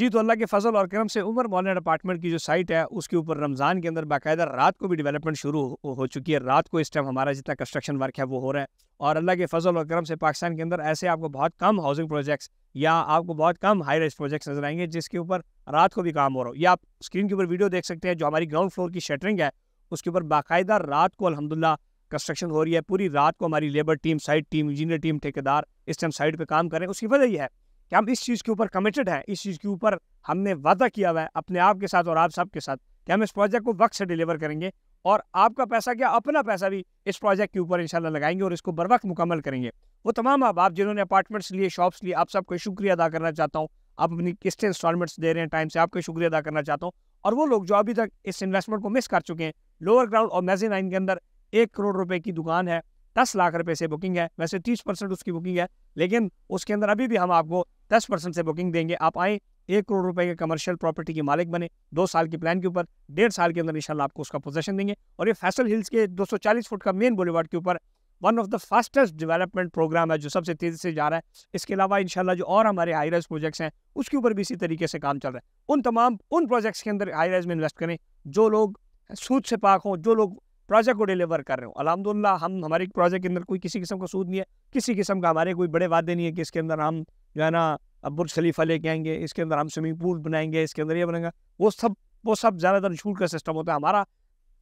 जी तो अल्लाह के फजल और करम से उमर मॉलन अपार्टमेंट की जो साइट है उसके ऊपर रमज़ान के अंदर बाकायदा रात को भी डेवलपमेंट शुरू हो, हो चुकी है रात को इस टाइम हमारा जितना कंस्ट्रक्शन वर्क है वो हो रहा है और अल्लाह के फजल और करम से पाकिस्तान के अंदर ऐसे आपको बहुत कम हाउसिंग प्रोजेक्ट्स या आपको बहुत कम हाई रेस्ट प्रोजेक्ट्स नजर आएंगे जिसके ऊपर रात को भी काम हो रहा हो या आप स्क्रीन के ऊपर वीडियो देख सकते हैं जो हमारी ग्राउंड फ्लोर की शटरिंग है उसके ऊपर बाकायदा रात को अलहमदिल्ला कंस्ट्रक्शन हो रही है पूरी रात को हमारी labour team site team engineer team ठेकेदार इस टाइम साइट पर काम कर रहे हैं उसकी वजह यह है कि हम इस चीज़ के ऊपर कमिटेड हैं इस चीज़ के ऊपर हमने वादा किया हुआ है अपने आप के साथ और आप सब के साथ कि हम इस प्रोजेक्ट को वक्त से डिलीवर करेंगे और आपका पैसा क्या अपना पैसा भी इस प्रोजेक्ट के ऊपर इंशाल्लाह लगाएंगे और इसको बर वक्त मुकम्मल करेंगे वो तमाम अब आप जिन्होंने अपार्टमेंट्स लिए शॉप्स लिए आप सबको शुक्रिया अदा करना चाहता हूँ आप अपनी किस्तें इंस्टॉलमेंट्स दे रहे हैं टाइम से आपको शुक्रिया अदा करना चाहता हूँ और वो लोग जो अभी तक इस इन्वेस्टमेंट को मिस कर चुके हैं लोअर ग्राउंड और मैजी नाइन के अंदर एक करोड़ रुपए की दुकान है दस लाख रुपए से बुकिंग है वैसे तीस परसेंट उसकी बुकिंग है लेकिन उसके अंदर अभी भी हम आपको दस परसेंट से बुकिंग देंगे आप आए एक करोड़ रुपए के कमर्शियल प्रॉपर्टी के मालिक बने दो साल के प्लान के ऊपर डेढ़ साल के अंदर इंशाल्लाह आपको उसका पोजेशन देंगे और ये फैसल हिल्स के 240 फुट का मेन बोलीवार्ड के ऊपर one of the fastest development program है जो सबसे तेज़ी से जा रहा है इसके अलावा इन जो और हमारे हाई राइज प्रोजेक्ट्स हैं उसके ऊपर भी इसी तरीके से काम चल रहा है उन तमाम उन प्रोजेक्ट्स के अंदर हाई राइज में इन्वेस्ट करें जो लोग सूद से पाक हों जो लोग प्रोजेक्ट को डिलीवर कर रहे हो अलहमदिल्ला हम हमारे प्रोजेक्ट के अंदर कोई किसी किस्म का सूद नहीं है किसी किस्म का हमारे कोई बड़े वादे नहीं है कि इसके अंदर हम जो है ना अब खलीफा लेके आएंगे इसके अंदर हम स्विमिंग पूल बनाएंगे इसके अंदर ये बनेगा वो सब वो सब ज़्यादातर झूठ का सिस्टम होता है हमारा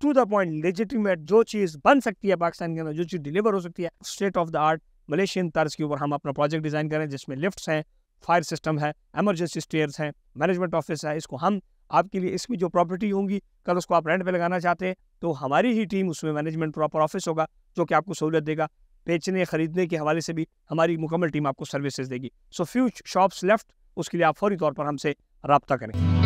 टू द पॉइंट लेजिटिमेट जो चीज़ बन सकती है पाकिस्तान के अंदर जो चीज़ डिलीवर हो सकती है state of the art Malaysian तर्ज के ऊपर हम अपना प्रोजेक्ट डिज़ाइन करें जिसमें लिफ्ट्स हैं फायर सिस्टम है एमरजेंसी स्टेयर्स हैं मैनेजमेंट ऑफिस है इसको हम आपके लिए इसकी जो प्रॉपर्टी होंगी कल उसको आप रेंट पे लगाना चाहते हैं तो हमारी ही टीम उसमें मैनेजमेंट प्रॉपर ऑफिस होगा जो कि आपको सहूलत देगा बेचने खरीदने के हवाले से भी हमारी मुकम्मल टीम आपको सर्विसेज देगी सो फ्यू शॉप्स लेफ्ट उसके लिए आप फौरी तौर पर हमसे रबता करें